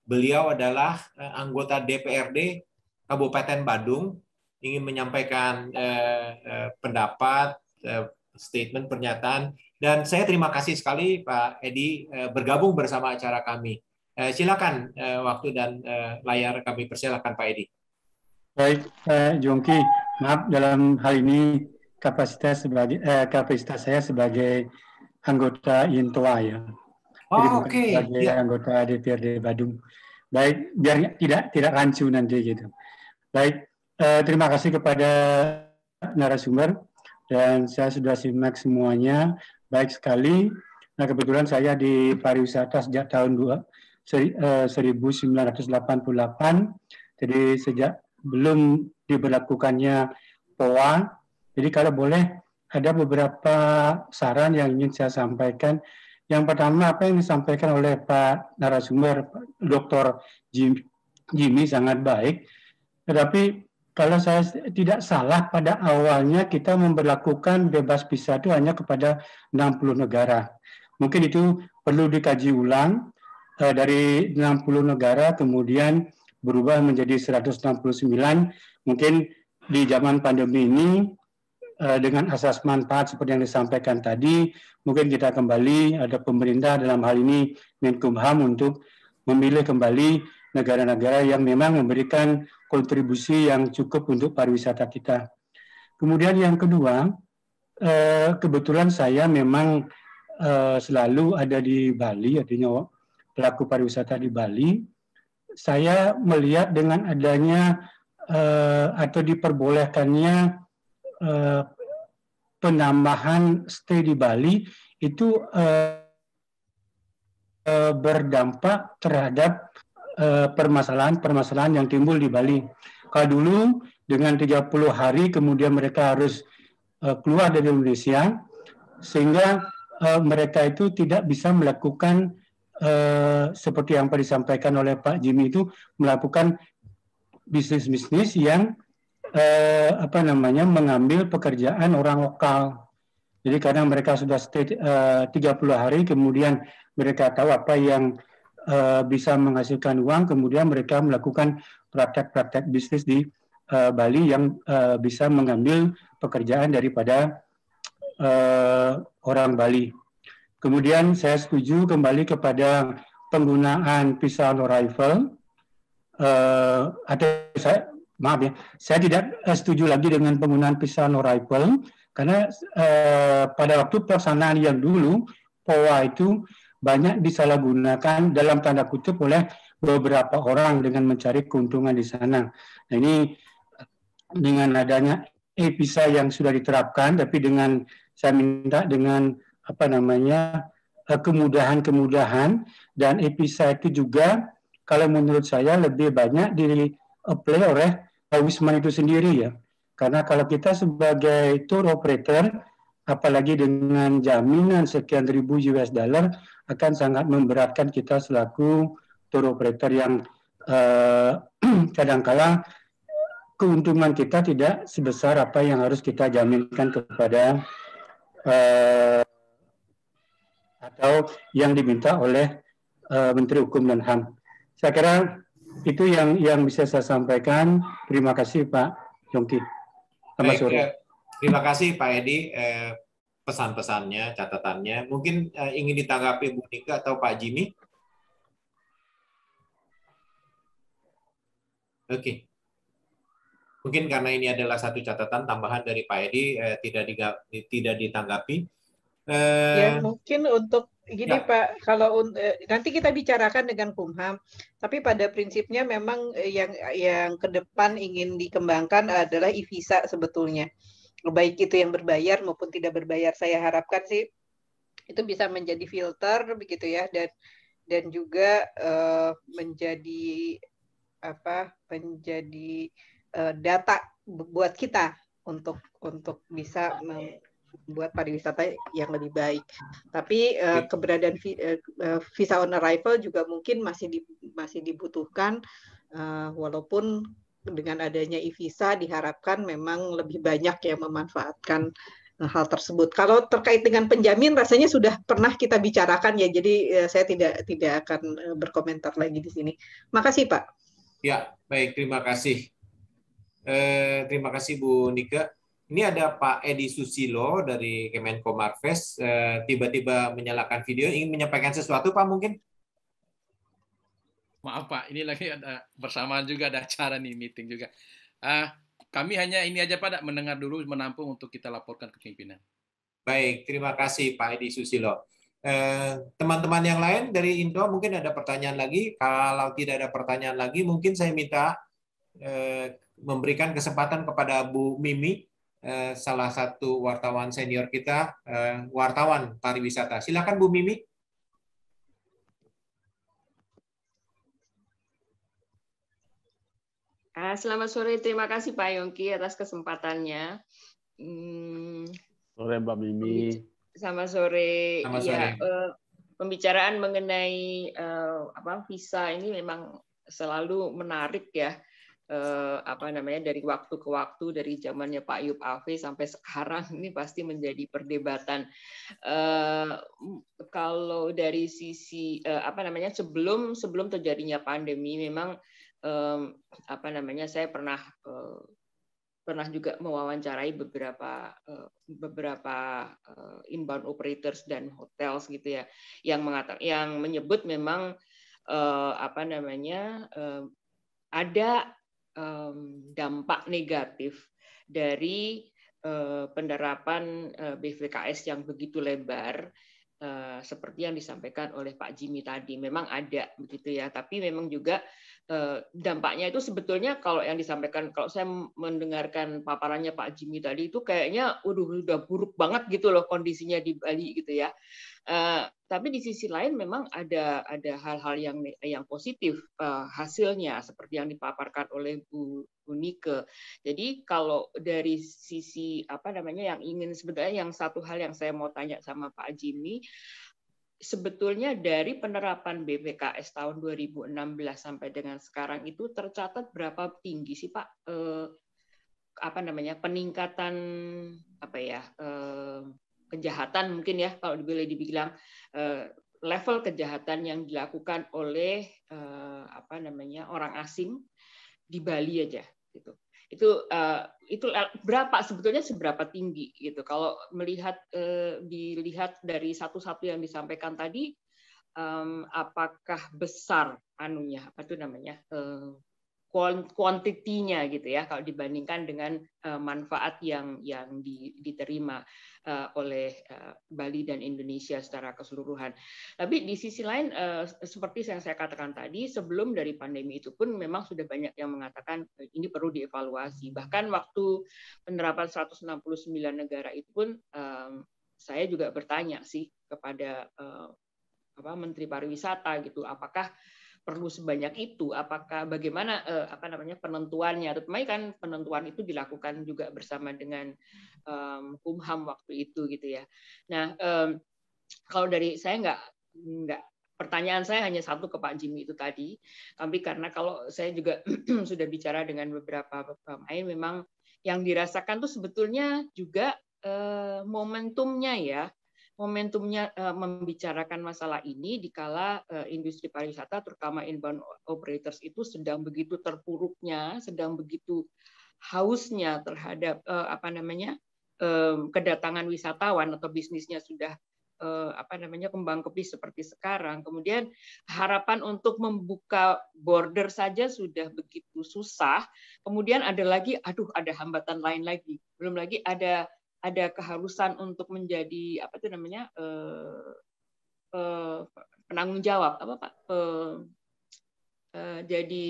Beliau adalah anggota DPRD Kabupaten Badung ingin menyampaikan pendapat Eh, statement pernyataan dan saya terima kasih sekali Pak Edi eh, bergabung bersama acara kami. Eh, silakan waktu dan layar kami persilakan Pak Edi. Baik, eh, Jongki, maaf dalam hal ini kapasitas sebagai eh, kapasitas saya sebagai anggota Intoa ya. Oh, oke. Okay. Sebagai yeah. anggota DPRD Badung. Baik, biar tidak tidak rancu nanti gitu. Baik, eh, terima kasih kepada narasumber dan saya sudah simak semuanya baik sekali. Nah kebetulan saya di pariwisata sejak tahun 2, 1988, eh, jadi sejak belum diberlakukannya POA. Jadi kalau boleh ada beberapa saran yang ingin saya sampaikan. Yang pertama apa yang disampaikan oleh Pak narasumber Dr. Jimmy sangat baik, tetapi kalau saya tidak salah pada awalnya kita memperlakukan bebas visa itu hanya kepada 60 negara. Mungkin itu perlu dikaji ulang eh, dari 60 negara kemudian berubah menjadi 169. Mungkin di zaman pandemi ini eh, dengan asas manfaat seperti yang disampaikan tadi, mungkin kita kembali ada pemerintah dalam hal ini Menkumham untuk memilih kembali negara-negara yang memang memberikan kontribusi yang cukup untuk pariwisata kita. Kemudian yang kedua, eh, kebetulan saya memang eh, selalu ada di Bali, artinya pelaku pariwisata di Bali. Saya melihat dengan adanya eh, atau diperbolehkannya penambahan stay di Bali itu berdampak terhadap permasalahan-permasalahan yang timbul di Bali. Kalau dulu dengan 30 hari kemudian mereka harus eh, keluar dari Indonesia sehingga eh, mereka itu tidak bisa melakukan eh, seperti yang disampaikan oleh Pak Jimmy itu melakukan bisnis-bisnis yang apa namanya mengambil pekerjaan orang lokal. Jadi karena mereka sudah stay puluh 30 hari kemudian mereka tahu apa yang Eh, bisa menghasilkan uang, kemudian mereka melakukan praktek-praktek bisnis di eh, Bali yang eh, bisa mengambil pekerjaan daripada orang Bali. Kemudian saya setuju kembali kepada penggunaan visa on arrival. Uh, atau saya maaf ya, saya tidak setuju lagi dengan penggunaan visa on arrival karena pada waktu pelaksanaan yang dulu POA itu banyak disalahgunakan dalam tanda kutip oleh beberapa orang dengan mencari keuntungan di sana. Nah, ini eh, dengan adanya e-visa yang sudah diterapkan, tapi dengan saya minta dengan apa namanya eh, kemudahan-kemudahan dan e-visa itu juga kalau menurut saya lebih banyak di apply oleh Wisman itu sendiri ya. Karena kalau kita sebagai tour operator apalagi dengan jaminan sekian ribu US dollar akan sangat memberatkan kita selaku tour operator yang eh, kadangkala keuntungan kita tidak sebesar apa yang harus kita jaminkan kepada eh, atau yang diminta oleh eh, Menteri Hukum dan HAM. Saya kira itu yang yang bisa saya sampaikan. Terima kasih Pak Yongki. Selamat sore. Ya. Terima kasih Pak Edi eh, pesan-pesannya, catatannya. Mungkin eh, ingin ditanggapi Bu Nika atau Pak Jimmy? Oke. Okay. Mungkin karena ini adalah satu catatan tambahan dari Pak Edi eh, tidak diga, tidak ditanggapi. Eh, ya mungkin untuk gini ya. Pak, kalau eh, nanti kita bicarakan dengan Kumham, tapi pada prinsipnya memang eh, yang yang ke depan ingin dikembangkan adalah e sebetulnya baik itu yang berbayar maupun tidak berbayar saya harapkan sih itu bisa menjadi filter begitu ya dan dan juga uh, menjadi apa menjadi uh, data buat kita untuk untuk bisa membuat pariwisata yang lebih baik. Tapi uh, keberadaan visa on arrival juga mungkin masih di, masih dibutuhkan uh, walaupun dengan adanya e-visa diharapkan memang lebih banyak yang memanfaatkan eh, hal tersebut. Kalau terkait dengan penjamin, rasanya sudah pernah kita bicarakan ya. Jadi eh, saya tidak tidak akan eh, berkomentar lagi di sini. Makasih Pak. Ya, baik. Terima kasih. Eh, terima kasih Bu Nika. Ini ada Pak Edi Susilo dari Kemenko Marves. Eh, tiba-tiba menyalakan video, ingin menyampaikan sesuatu Pak mungkin? maaf Pak, ini lagi ada bersamaan juga ada acara nih meeting juga. Uh, kami hanya ini aja Pak, mendengar dulu, menampung untuk kita laporkan ke pimpinan. Baik, terima kasih Pak Edi Susilo. Eh, teman-teman eh, yang lain dari Indo mungkin ada pertanyaan lagi. Kalau tidak ada pertanyaan lagi, mungkin saya minta eh, memberikan kesempatan kepada Bu Mimi, eh, salah satu wartawan senior kita, eh, wartawan pariwisata. Silakan Bu Mimi. Ah, selamat sore, terima kasih Pak Yongki atas kesempatannya. Hmm, sore Mbak Mimi. Sama sore. Sama iya, sore. Ya, pembicaraan mengenai eh, apa visa ini memang selalu menarik ya. Eh, apa namanya dari waktu ke waktu dari zamannya Pak Yub Ave sampai sekarang ini pasti menjadi perdebatan eh, kalau dari sisi eh, apa namanya sebelum sebelum terjadinya pandemi memang um, apa namanya saya pernah uh, pernah juga mewawancarai beberapa uh, beberapa uh, inbound operators dan hotels gitu ya yang mengatakan yang menyebut memang uh, apa namanya uh, ada um, dampak negatif dari uh, penerapan uh, BVKS yang begitu lebar uh, seperti yang disampaikan oleh Pak Jimmy tadi memang ada begitu ya tapi memang juga Eh, dampaknya itu sebetulnya kalau yang disampaikan kalau saya mendengarkan paparannya Pak Jimmy tadi itu kayaknya udah udah buruk banget gitu loh kondisinya di Bali gitu ya. Eh, tapi di sisi lain memang ada ada hal-hal yang yang positif eh, hasilnya seperti yang dipaparkan oleh Bu Unike. Jadi kalau dari sisi apa namanya yang ingin sebenarnya yang satu hal yang saya mau tanya sama Pak Jimmy sebetulnya dari penerapan BPKS tahun 2016 sampai dengan sekarang itu tercatat berapa tinggi sih Pak eh, apa namanya peningkatan apa ya eh, kejahatan mungkin ya kalau boleh dibilang eh, level kejahatan yang dilakukan oleh eh, apa namanya orang asing di Bali aja gitu itu uh, itu berapa sebetulnya seberapa tinggi gitu kalau melihat eh, dilihat dari satu-satu yang disampaikan tadi um, apakah besar anunya apa itu namanya uh, kuantitinya gitu ya kalau dibandingkan dengan eh, manfaat yang yang diterima eh, oleh eh, Bali dan Indonesia secara keseluruhan. Tapi di sisi lain seperti yang saya katakan tadi sebelum dari pandemi itu pun memang sudah banyak yang mengatakan ini perlu dievaluasi. Bahkan waktu penerapan 169 negara itu pun saya juga bertanya sih kepada apa Menteri Pariwisata gitu apakah perlu sebanyak itu apakah bagaimana eh, apa namanya penentuannya terutama kan penentuan itu dilakukan juga bersama dengan um, kumham waktu itu gitu ya nah um, kalau dari saya nggak nggak pertanyaan saya hanya satu ke Pak Jimmy itu tadi tapi karena kalau saya juga sudah bicara dengan beberapa pemain memang yang dirasakan tuh sebetulnya juga eh, momentumnya ya momentumnya eh, membicarakan masalah ini dikala uh, eh, industri pariwisata terutama inbound operators itu sedang begitu terpuruknya, sedang begitu hausnya terhadap eh, apa namanya kedatangan wisatawan atau bisnisnya sudah apa namanya kembang kepi seperti sekarang. Kemudian harapan untuk membuka border saja sudah begitu susah. Kemudian ada lagi, aduh ada hambatan lain lagi. Belum lagi ada ada keharusan untuk menjadi apa itu namanya uh, uh, penanggung jawab apa pak uh, uh, jadi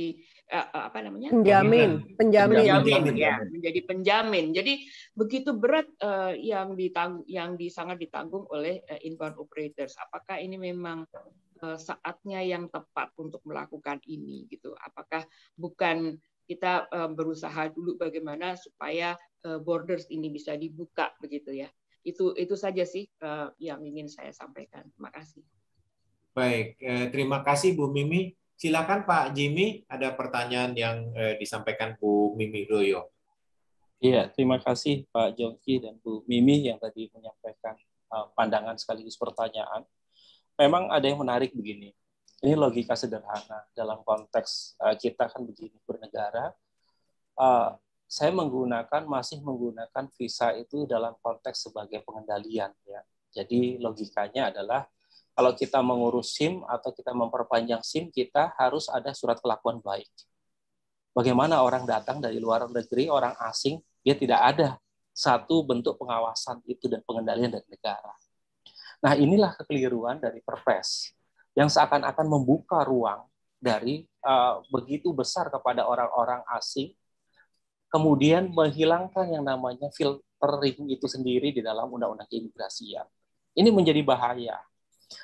uh, apa namanya penjamin penjamin, penjamin, penjamin ya. menjadi penjamin jadi begitu berat uh, yang ditang yang sangat ditanggung oleh uh, inbound operators apakah ini memang saatnya yang tepat untuk melakukan ini gitu apakah bukan kita eh, berusaha dulu bagaimana supaya eh, borders ini bisa dibuka begitu ya. Itu itu saja sih eh, yang ingin saya sampaikan. Terima kasih. Baik, terima kasih Bu Mimi. Silakan Pak Jimmy, ada pertanyaan yang disampaikan Bu Mimi Doyo. Iya, terima kasih Pak Jongki dan Bu Mimi yang tadi menyampaikan pandangan sekaligus pertanyaan. Memang ada yang menarik begini ini logika sederhana dalam konteks uh, kita kan begini bernegara. Uh, saya menggunakan masih menggunakan visa itu dalam konteks sebagai pengendalian ya. Jadi logikanya adalah kalau kita mengurus SIM atau kita memperpanjang SIM kita harus ada surat kelakuan baik. Bagaimana orang datang dari luar negeri, orang asing, dia tidak ada satu bentuk pengawasan itu dan pengendalian dari negara. Nah, inilah kekeliruan dari Perpres yang seakan-akan membuka ruang dari uh, begitu besar kepada orang-orang asing, kemudian menghilangkan yang namanya filter itu sendiri di dalam undang-undang keimigrasian. Ya. Ini menjadi bahaya.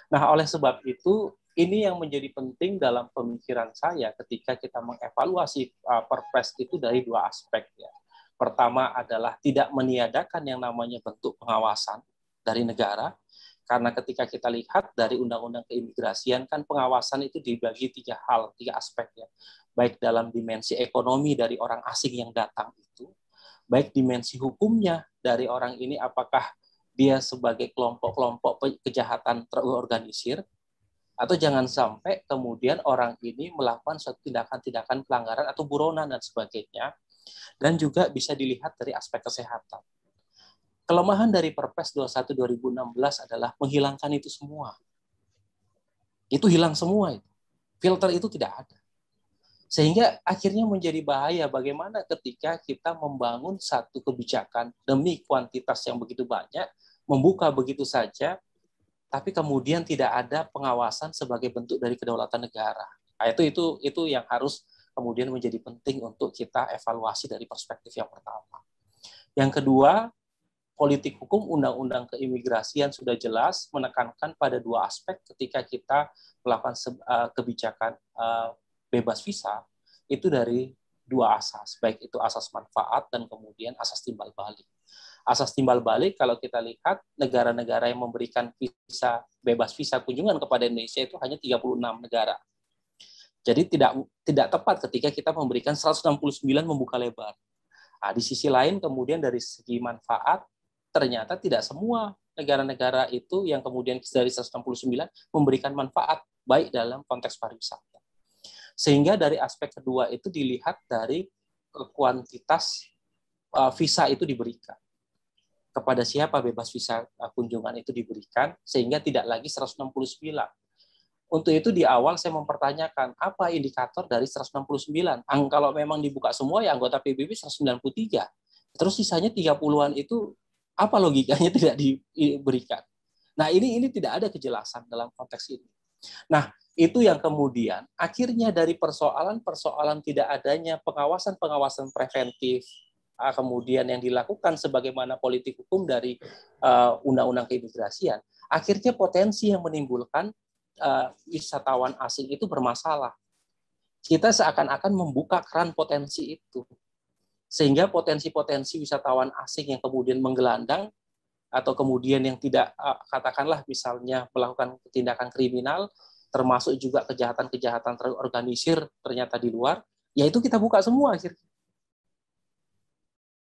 Nah, oleh sebab itu ini yang menjadi penting dalam pemikiran saya ketika kita mengevaluasi uh, Perpres itu dari dua aspek ya. Pertama adalah tidak meniadakan yang namanya bentuk pengawasan dari negara, karena ketika kita lihat dari Undang-Undang Keimigrasian kan pengawasan itu dibagi tiga hal, tiga aspek ya. Baik dalam dimensi ekonomi dari orang asing yang datang itu, baik dimensi hukumnya dari orang ini apakah dia sebagai kelompok-kelompok kejahatan terorganisir atau jangan sampai kemudian orang ini melakukan suatu tindakan-tindakan pelanggaran atau buronan dan sebagainya dan juga bisa dilihat dari aspek kesehatan Kelemahan dari Perpres 21 2016 adalah menghilangkan itu semua. Itu hilang semua itu. Filter itu tidak ada. Sehingga akhirnya menjadi bahaya bagaimana ketika kita membangun satu kebijakan demi kuantitas yang begitu banyak, membuka begitu saja, tapi kemudian tidak ada pengawasan sebagai bentuk dari kedaulatan negara. Nah, itu itu itu yang harus kemudian menjadi penting untuk kita evaluasi dari perspektif yang pertama. Yang kedua, politik hukum undang-undang keimigrasian sudah jelas menekankan pada dua aspek ketika kita melakukan eh, kebijakan eh, bebas visa itu dari dua asas, baik itu asas manfaat dan kemudian asas timbal balik. Asas timbal balik kalau kita lihat negara-negara yang memberikan visa bebas visa kunjungan kepada Indonesia itu hanya 36 negara. Jadi tidak tidak tepat ketika kita memberikan 169 membuka lebar. Nah, di sisi lain kemudian dari segi manfaat ternyata tidak semua negara-negara itu yang kemudian dari 169 memberikan manfaat baik dalam konteks pariwisata. Sehingga dari aspek kedua itu dilihat dari kuantitas uh, visa itu diberikan. Kepada siapa bebas visa uh, kunjungan itu diberikan sehingga tidak lagi 169. Untuk itu di awal saya mempertanyakan apa indikator dari 169. Ang kalau memang dibuka semua ya anggota PBB 193. Terus sisanya 30-an itu apa logikanya tidak diberikan? Nah, ini ini tidak ada kejelasan dalam konteks ini. Nah, itu yang kemudian akhirnya dari persoalan-persoalan tidak adanya pengawasan-pengawasan preventif ah, kemudian yang dilakukan sebagaimana politik hukum dari undang ah, undang-undang keimigrasian akhirnya potensi yang menimbulkan uh, wisatawan asing itu bermasalah kita seakan-akan membuka keran potensi itu sehingga potensi-potensi wisatawan asing yang kemudian menggelandang atau kemudian yang tidak eh, katakanlah misalnya melakukan tindakan kriminal termasuk juga kejahatan-kejahatan terorganisir ternyata di luar ya itu kita buka semua akhirnya.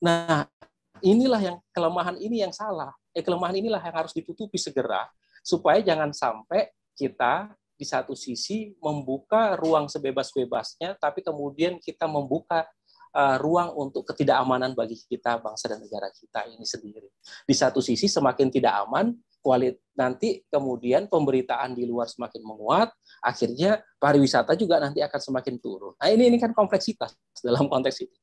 Nah, inilah yang kelemahan ini yang salah. Eh kelemahan inilah yang harus ditutupi segera supaya jangan sampai kita di satu sisi membuka ruang sebebas-bebasnya tapi kemudian kita membuka uh, ruang untuk ketidakamanan bagi kita bangsa dan negara kita ini sendiri. Di satu sisi semakin tidak aman, kualit nanti kemudian pemberitaan di luar semakin menguat, akhirnya pariwisata juga nanti akan semakin turun. Nah, ini ini kan kompleksitas dalam konteks itu.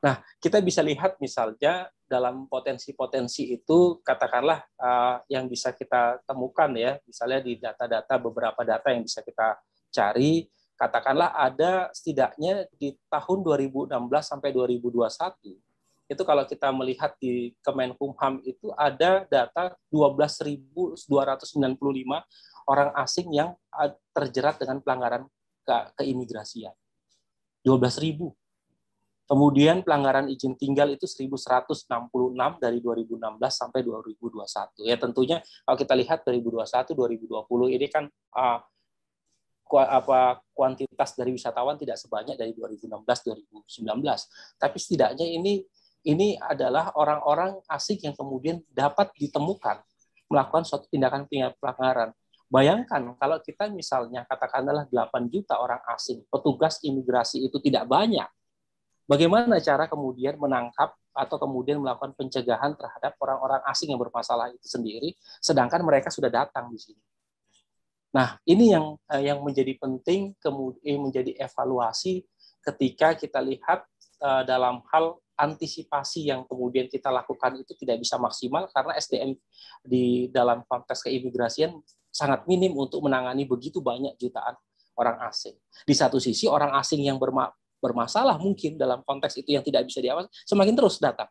Nah, kita bisa lihat misalnya dalam potensi-potensi itu katakanlah uh, yang bisa kita temukan ya, misalnya di data-data beberapa data yang bisa kita cari katakanlah ada setidaknya di tahun 2016 sampai 2021 itu kalau kita melihat di Kemenkumham itu ada data 12.295 orang asing yang terjerat dengan pelanggaran ke keimigrasian. 12.000. Kemudian pelanggaran izin tinggal itu 1.166 dari 2016 sampai 2021. Ya tentunya kalau kita lihat 2021 2020 ini kan uh, apa kuantitas dari wisatawan tidak sebanyak dari 2016-2019. Tapi setidaknya ini ini adalah orang-orang asing yang kemudian dapat ditemukan melakukan suatu tindakan pelanggaran. Bayangkan kalau kita misalnya katakanlah 8 juta orang asing, petugas imigrasi itu tidak banyak. Bagaimana cara kemudian menangkap atau kemudian melakukan pencegahan terhadap orang-orang asing yang bermasalah itu sendiri, sedangkan mereka sudah datang di sini. Nah, ini iya. yang eh, yang menjadi penting kemudian eh, menjadi evaluasi ketika kita lihat eh, dalam hal antisipasi yang kemudian kita lakukan itu tidak bisa maksimal karena SDM di dalam konteks keimigrasian sangat minim untuk menangani begitu banyak jutaan orang asing. Di satu sisi orang asing yang berma bermasalah mungkin dalam konteks itu yang tidak bisa diawasi semakin terus datang.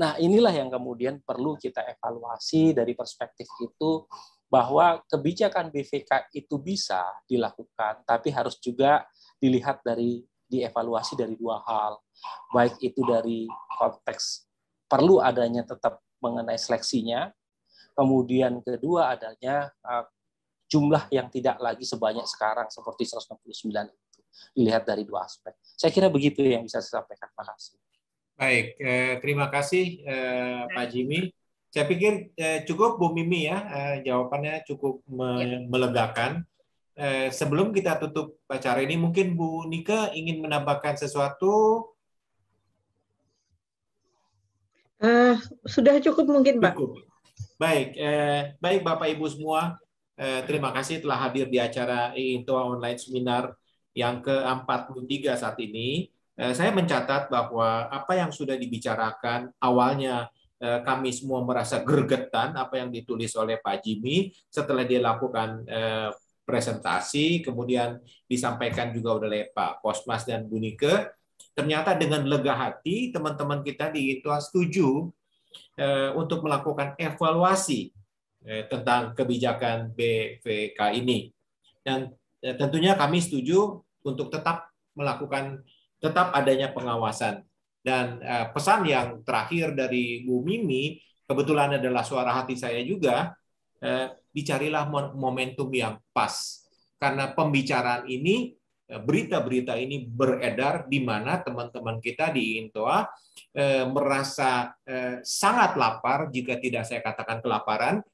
Nah, inilah yang kemudian perlu kita evaluasi dari perspektif itu bahwa kebijakan BVK itu bisa dilakukan, tapi harus juga dilihat dari dievaluasi dari dua hal, baik itu dari konteks perlu adanya tetap mengenai seleksinya, kemudian kedua adanya eh, jumlah yang tidak lagi sebanyak sekarang seperti 169 itu dilihat dari dua aspek. Saya kira begitu yang bisa saya sampaikan. Terima kasih. Baik, eh, terima kasih eh, Pak Jimmy. Saya pikir eh, cukup Bu Mimi ya, eh, jawabannya cukup me ya. melegakan. Eh, sebelum kita tutup acara ini, mungkin Bu Nika ingin menambahkan sesuatu. Uh, sudah cukup mungkin, Pak. Cukup. Baik, eh, baik Bapak Ibu semua, eh, terima kasih telah hadir di acara Intoa Online Seminar yang ke-43 saat ini. Eh, saya mencatat bahwa apa yang sudah dibicarakan awalnya Eh, kami semua merasa gergetan apa yang ditulis oleh Pak Jimmy setelah dia lakukan eh, presentasi, kemudian disampaikan juga oleh Pak Kosmas dan Bunike. Ternyata dengan lega hati teman-teman kita di ITWA setuju eh, untuk melakukan evaluasi tentang kebijakan BVK ini. Dan tentunya kami setuju untuk tetap melakukan tetap adanya pengawasan dan eh, pesan yang terakhir dari Bu Mimi, kebetulan adalah suara hati saya juga, eh, dicarilah momentum yang pas. Karena pembicaraan ini, eh, berita-berita ini beredar di mana teman-teman kita di Intoa merasa sangat lapar, jika tidak saya katakan kelaparan,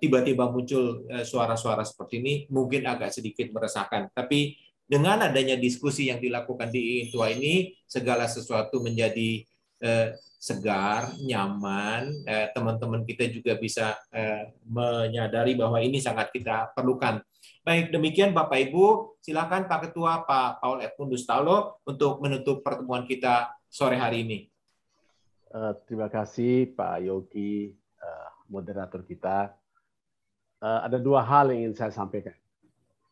tiba-tiba muncul suara-suara seperti ini mungkin agak sedikit meresahkan. Tapi dengan adanya diskusi yang dilakukan di Intua ini segala sesuatu menjadi eh, segar, nyaman. Eh, teman-teman eh, kita juga bisa eh, menyadari bahwa ini sangat kita perlukan. Baik, demikian Bapak Ibu, silakan Pak Ketua Pak Paul Edmundus Talo untuk menutup pertemuan kita sore hari ini. Uh, terima kasih Pak Yogi, uh, moderator kita. Uh, ada dua hal yang ingin saya sampaikan.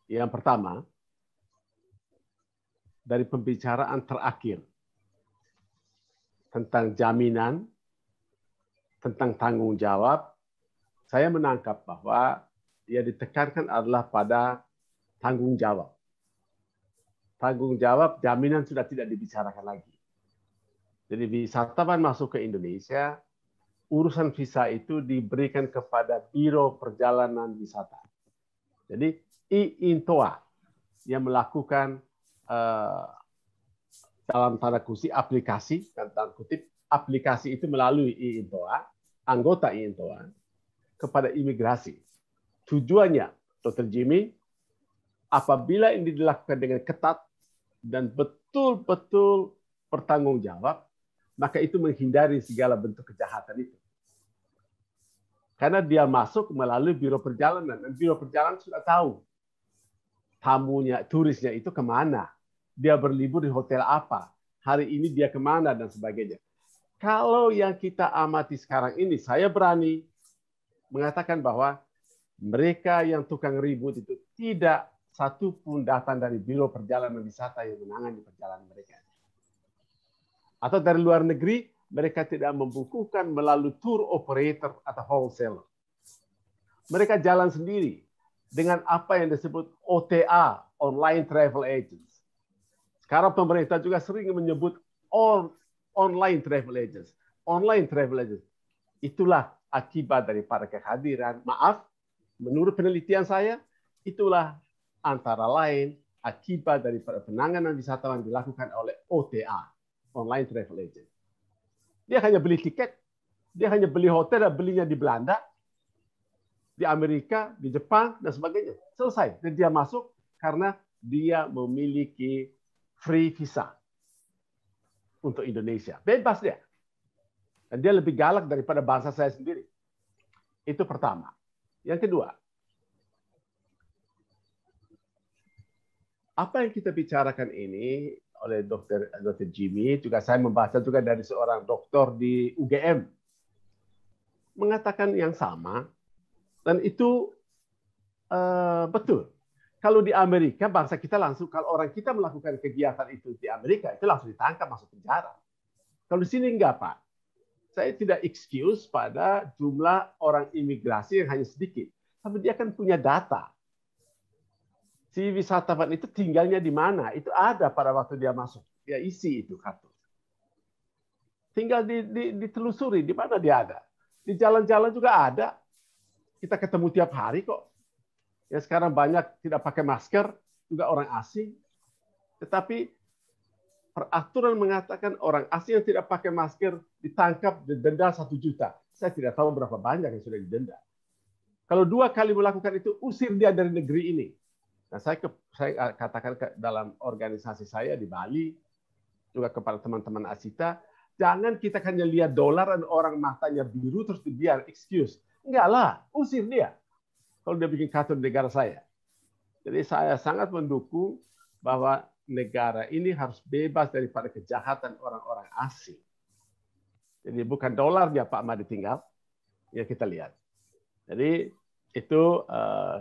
Yang pertama, dari pembicaraan terakhir tentang jaminan, tentang tanggung jawab, saya menangkap bahwa yang ditekankan adalah pada tanggung jawab. Tanggung jawab, jaminan sudah tidak dibicarakan lagi. Jadi wisatawan masuk ke Indonesia, urusan visa itu diberikan kepada Biro Perjalanan Wisata. Jadi IINTOA yang melakukan Eh, dalam tanda kutip aplikasi dan tanda kutip aplikasi itu melalui IINTOA, anggota IINTOA kepada imigrasi. Tujuannya, Dr. Jimmy, apabila ini dilakukan dengan ketat dan betul-betul bertanggung jawab, maka itu menghindari segala bentuk kejahatan itu. Karena dia masuk melalui biro perjalanan, dan biro perjalanan sudah tahu tamunya, turisnya itu kemana dia berlibur di hotel apa, hari ini dia kemana, dan sebagainya. Kalau yang kita amati sekarang ini, saya berani mengatakan bahwa mereka yang tukang ribut itu tidak satu pun datang dari Biro Perjalanan Wisata yang menangani perjalanan mereka. Atau dari luar negeri, mereka tidak membukukan melalui tour operator atau wholesaler. Mereka jalan sendiri dengan apa yang disebut OTA, Online Travel Agent. Karena pemerintah juga sering menyebut on, online travel agents. Online travel agents. Itulah akibat daripada kehadiran, maaf, menurut penelitian saya, itulah antara lain akibat dari penanganan wisatawan dilakukan oleh OTA, online travel agents. Dia hanya beli tiket, dia hanya beli hotel dan belinya di Belanda, di Amerika, di Jepang, dan sebagainya. Selesai. Dan dia masuk karena dia memiliki free visa untuk Indonesia. Bebas dia. Dan dia lebih galak daripada bangsa saya sendiri. Itu pertama. Yang kedua, apa yang kita bicarakan ini oleh Dr. dokter Jimmy juga saya membaca juga dari seorang dokter di UGM mengatakan yang sama dan itu uh, betul kalau di Amerika, bangsa kita langsung, kalau orang kita melakukan kegiatan itu di Amerika, itu langsung ditangkap masuk penjara. Kalau di sini enggak, Pak. Saya tidak excuse pada jumlah orang imigrasi yang hanya sedikit. Tapi dia kan punya data. Si wisatawan itu tinggalnya di mana? Itu ada pada waktu dia masuk. Dia isi itu kartu. Tinggal di, di, ditelusuri di mana dia ada. Di jalan-jalan juga ada. Kita ketemu tiap hari kok ya sekarang banyak tidak pakai masker, juga orang asing. Tetapi peraturan mengatakan orang asing yang tidak pakai masker ditangkap denda satu juta. Saya tidak tahu berapa banyak yang sudah didenda. Kalau dua kali melakukan itu, usir dia dari negeri ini. Nah, saya, ke, saya katakan ke, dalam organisasi saya di Bali, juga kepada teman-teman Asita, jangan kita hanya lihat dolar dan orang matanya biru terus dibiar excuse. Enggak lah, usir dia kalau dia bikin kacau di negara saya. Jadi saya sangat mendukung bahwa negara ini harus bebas daripada kejahatan orang-orang asing. Jadi bukan dolar dolarnya Pak Madi tinggal, ya kita lihat. Jadi itu eh,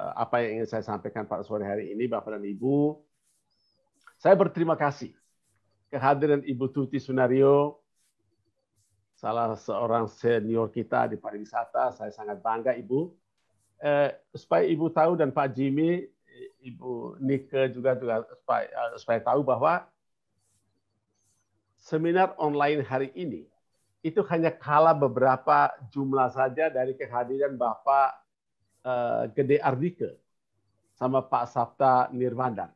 eh, apa yang ingin saya sampaikan pada sore hari ini, Bapak dan Ibu. Saya berterima kasih kehadiran Ibu Tuti Sunario, salah seorang senior kita di pariwisata. Saya sangat bangga Ibu eh, supaya Ibu tahu dan Pak Jimmy, eh, Ibu Nike juga juga supaya, eh, supaya tahu bahwa seminar online hari ini itu hanya kalah beberapa jumlah saja dari kehadiran Bapak uh, Gede Ardike sama Pak Sabta Nirwandan.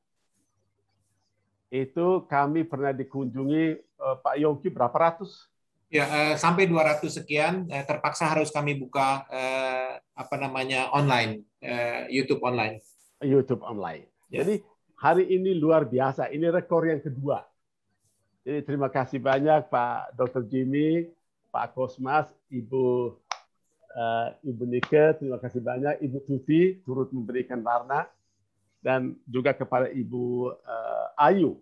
Itu kami pernah dikunjungi uh, Pak Yongki berapa ratus? Ya, uh, sampai 200 sekian uh, terpaksa harus kami buka uh, apa namanya online uh, YouTube online. YouTube online. Yes. Jadi hari ini luar biasa. Ini rekor yang kedua. Jadi terima kasih banyak Pak Dr. Jimmy, Pak Kosmas, Ibu uh, Ibu Nike, terima kasih banyak Ibu Tuti turut memberikan warna dan juga kepada Ibu uh, Ayu.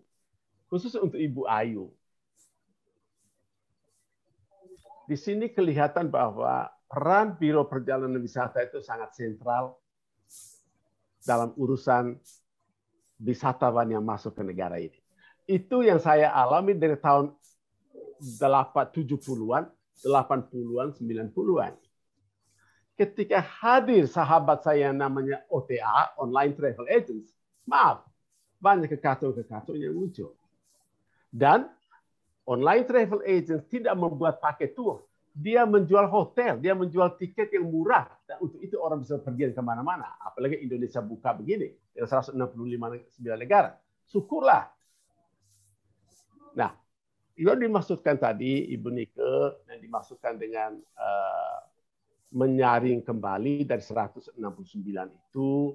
Khusus untuk Ibu Ayu. Di sini kelihatan bahwa peran Biro Perjalanan Wisata itu sangat sentral dalam urusan wisatawan yang masuk ke negara ini. Itu yang saya alami dari tahun 70-an, 80-an, 90-an. Ketika hadir sahabat saya yang namanya OTA, Online Travel Agents, maaf, banyak kekacauan-kekacauan yang muncul. Dan online travel agents tidak membuat paket tour dia menjual hotel, dia menjual tiket yang murah. Dan untuk itu orang bisa pergi kemana-mana. Apalagi Indonesia buka begini, yang 165 negara. Syukurlah. Nah, yang dimaksudkan tadi Ibu Nike, yang dimaksudkan dengan uh, menyaring kembali dari 169 itu,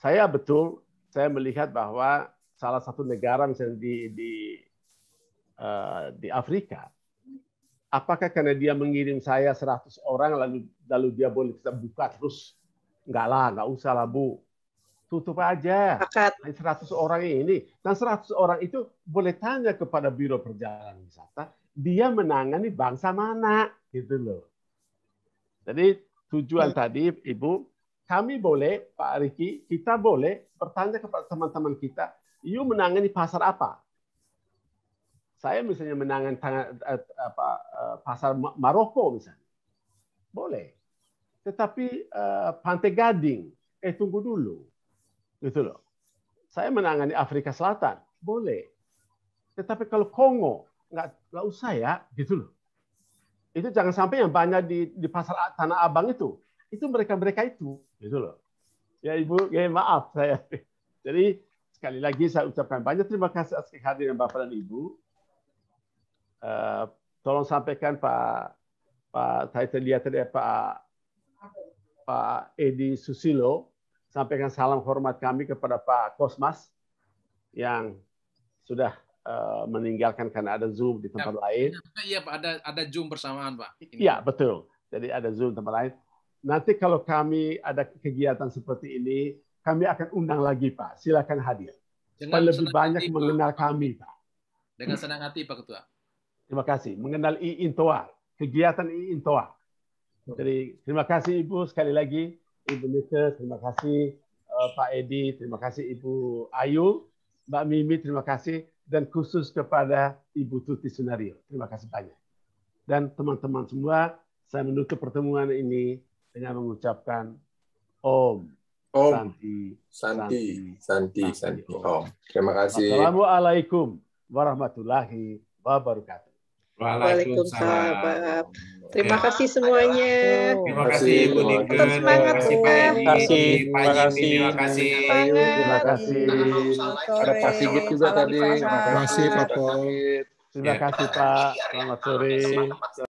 saya betul, saya melihat bahwa salah satu negara misalnya di, di, uh, di Afrika, apakah karena dia mengirim saya 100 orang lalu lalu dia boleh kita buka terus? Enggak lah, enggak usah lah Bu. Tutup aja. Seratus 100 orang ini. Dan 100 orang itu boleh tanya kepada Biro Perjalanan Wisata, dia menangani bangsa mana? Gitu loh. Jadi tujuan hmm. tadi Ibu, kami boleh, Pak Riki, kita boleh bertanya kepada teman-teman kita, you menangani pasar apa? saya misalnya menangan tangan, eh, apa, eh, pasar Maroko misalnya. Boleh. Tetapi eh, Pantai Gading, eh tunggu dulu. Gitu loh. Saya menangani Afrika Selatan, boleh. Tetapi kalau Kongo, nggak, nggak usah ya, gitu loh. Itu jangan sampai yang banyak di, di pasar Tanah Abang itu. Itu mereka-mereka itu, gitu loh. Ya Ibu, ya maaf saya. Jadi sekali lagi saya ucapkan banyak terima kasih atas kehadiran Bapak dan Ibu. Eh, tolong sampaikan Pak Pak saya lihat tadi ya, Pak Pak Edi Susilo sampaikan salam hormat kami kepada Pak Kosmas yang sudah uh, meninggalkan karena ada Zoom di tempat ya, lain. Iya, Pak, ada ada Zoom bersamaan, Pak. Iya, betul. Jadi ada Zoom tempat lain. Nanti kalau kami ada kegiatan seperti ini, kami akan undang lagi, Pak. Silakan hadir. Dengan lebih banyak hati, mengenal Pak. kami, Pak. Dengan senang hati, Pak Ketua. Terima kasih. Mengenal intoar, kegiatan intoar. Jadi terima kasih Ibu sekali lagi, Ibu Nika, terima kasih uh, Pak Edi, terima kasih Ibu Ayu, Mbak Mimi, terima kasih dan khusus kepada Ibu Tuti Sunario. Terima kasih banyak. Dan teman-teman semua, saya menutup pertemuan ini dengan mengucapkan Om. Om. Santi. Santi. Santi. Santi. Santi. Om. Terima kasih. Assalamualaikum warahmatullahi wabarakatuh. Waalaikumsalam. Terima ya. kasih semuanya. Terima kasih Bu Nike. Terima kasih Pak Terima kasih. Terima kasih. Terima kasih. Ada Pak Sigit juga tadi. Terima kasih Pak Pol. Terima kasih Pak. Selamat sore.